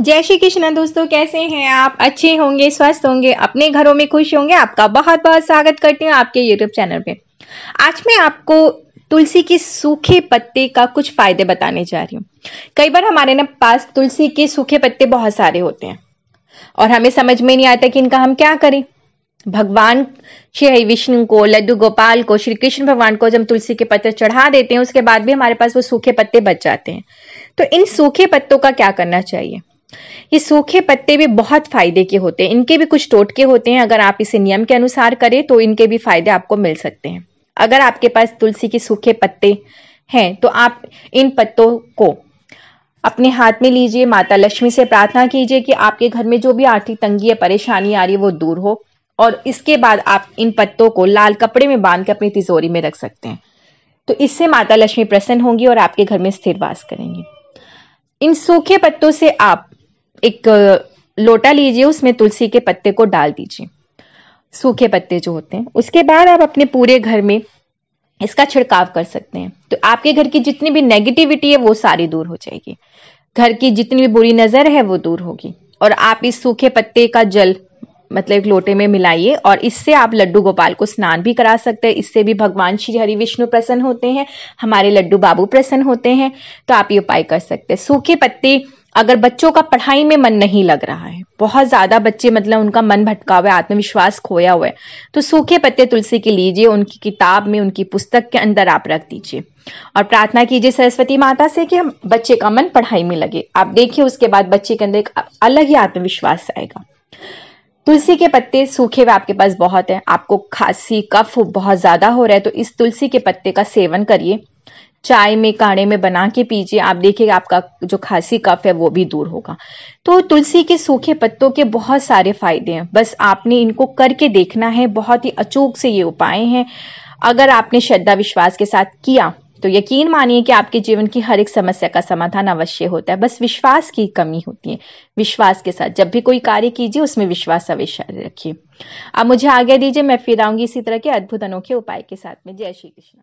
जय श्री कृष्ण दोस्तों कैसे हैं आप अच्छे होंगे स्वस्थ होंगे अपने घरों में खुश होंगे आपका बहुत बहुत स्वागत करती हूँ आपके यूट्यूब चैनल पे आज मैं आपको तुलसी के सूखे पत्ते का कुछ फायदे बताने जा रही हूँ कई बार हमारे ना पास तुलसी के सूखे पत्ते बहुत सारे होते हैं और हमें समझ में नहीं आता कि इनका हम क्या करें भगवान श्री हरि विष्णु को लड्डू गोपाल को श्री कृष्ण भगवान को जब तुलसी के पत्ते चढ़ा देते हैं उसके बाद भी हमारे पास वो सूखे पत्ते बच जाते हैं तो इन सूखे पत्तों का क्या करना चाहिए ये सूखे पत्ते भी बहुत फायदे के होते हैं इनके भी कुछ टोटके होते हैं अगर आप इसे नियम के अनुसार करें तो इनके भी फायदे आपको मिल सकते हैं अगर आपके पास तुलसी के सूखे पत्ते हैं तो आप इन पत्तों को अपने हाथ में लीजिए माता लक्ष्मी से प्रार्थना कीजिए कि आपके घर में जो भी आर्थिक तंगी या परेशानी आ रही है वो दूर हो और इसके बाद आप इन पत्तों को लाल कपड़े में बांध के अपनी तिजोरी में रख सकते हैं तो इससे माता लक्ष्मी प्रसन्न होंगी और आपके घर में स्थिर वास करेंगी इन सूखे पत्तों से आप एक लोटा लीजिए उसमें तुलसी के पत्ते को डाल दीजिए सूखे पत्ते जो होते हैं उसके बाद आप अपने पूरे घर में इसका छिड़काव कर सकते हैं तो आपके घर की जितनी भी नेगेटिविटी है वो सारी दूर हो जाएगी घर की जितनी भी बुरी नज़र है वो दूर होगी और आप इस सूखे पत्ते का जल मतलब एक लोटे में मिलाइए और इससे आप लड्डू गोपाल को स्नान भी करा सकते हैं इससे भी भगवान श्री हरि विष्णु प्रसन्न होते हैं हमारे लड्डू बाबू प्रसन्न होते हैं तो आप ये उपाय कर सकते हैं सूखे पत्ते अगर बच्चों का पढ़ाई में मन नहीं लग रहा है बहुत ज्यादा बच्चे मतलब उनका मन भटका हुआ है आत्मविश्वास खोया हुआ है तो सूखे पत्ते तुलसी के लीजिए उनकी किताब में उनकी पुस्तक के अंदर आप रख दीजिए और प्रार्थना कीजिए सरस्वती माता से कि हम बच्चे का मन पढ़ाई में लगे आप देखिए उसके बाद बच्चे के अंदर एक अलग ही आत्मविश्वास आएगा तुलसी के पत्ते सूखे हुए आपके पास बहुत है आपको खांसी कफ बहुत ज्यादा हो रहा है तो इस तुलसी के पत्ते का सेवन करिए चाय में काढ़े में बना के पीजिए आप देखिए आपका जो खांसी कफ है वो भी दूर होगा तो तुलसी के सूखे पत्तों के बहुत सारे फायदे हैं बस आपने इनको करके देखना है बहुत ही अचूक से ये उपाय हैं अगर आपने श्रद्धा विश्वास के साथ किया तो यकीन मानिए कि आपके जीवन की हर एक समस्या का समाधान अवश्य होता है बस विश्वास की कमी होती है विश्वास के साथ जब भी कोई कार्य कीजिए उसमें विश्वास अवश्य रखिए अब मुझे आगे दीजिए मैं फिर आऊंगी इसी तरह के अद्भुत अनोखे उपाय के साथ में जय श्री कृष्ण